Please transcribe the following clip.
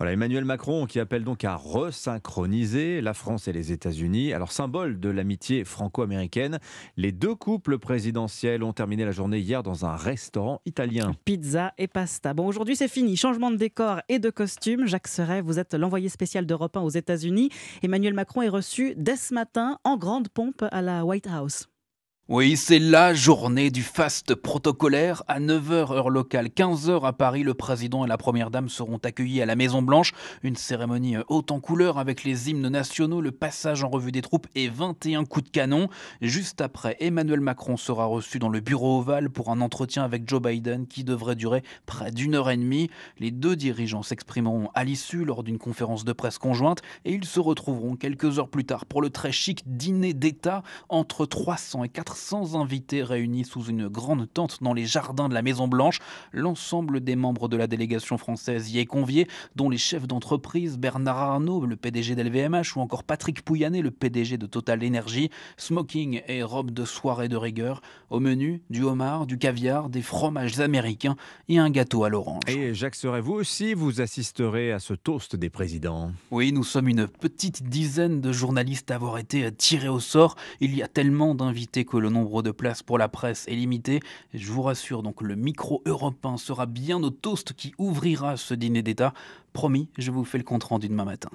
Voilà, Emmanuel Macron qui appelle donc à resynchroniser la France et les États-Unis. Alors, symbole de l'amitié franco-américaine, les deux couples présidentiels ont terminé la journée hier dans un restaurant italien. Pizza et pasta. Bon, aujourd'hui, c'est fini. Changement de décor et de costume. Jacques Serret, vous êtes l'envoyé spécial d'Europe 1 aux États-Unis. Emmanuel Macron est reçu dès ce matin en grande pompe à la White House. Oui, c'est la journée du faste protocolaire. À 9h heure locale, 15h à Paris, le président et la première dame seront accueillis à la Maison Blanche. Une cérémonie euh, haute en couleur avec les hymnes nationaux, le passage en revue des troupes et 21 coups de canon. Juste après, Emmanuel Macron sera reçu dans le bureau ovale pour un entretien avec Joe Biden qui devrait durer près d'une heure et demie. Les deux dirigeants s'exprimeront à l'issue lors d'une conférence de presse conjointe et ils se retrouveront quelques heures plus tard pour le très chic dîner d'État entre 300 et 400 sans invités réunis sous une grande tente dans les jardins de la Maison Blanche. L'ensemble des membres de la délégation française y est convié, dont les chefs d'entreprise Bernard Arnault, le PDG d'LVMH, ou encore Patrick Pouyanné, le PDG de Total Energy. Smoking et robe de soirée de rigueur. Au menu, du homard, du caviar, des fromages américains et un gâteau à l'orange. Et Jacques serez vous aussi, vous assisterez à ce toast des présidents. Oui, nous sommes une petite dizaine de journalistes à avoir été tirés au sort. Il y a tellement d'invités que le le nombre de places pour la presse est limité. Je vous rassure, donc le micro européen sera bien au toast qui ouvrira ce dîner d'État. Promis, je vous fais le compte rendu demain matin.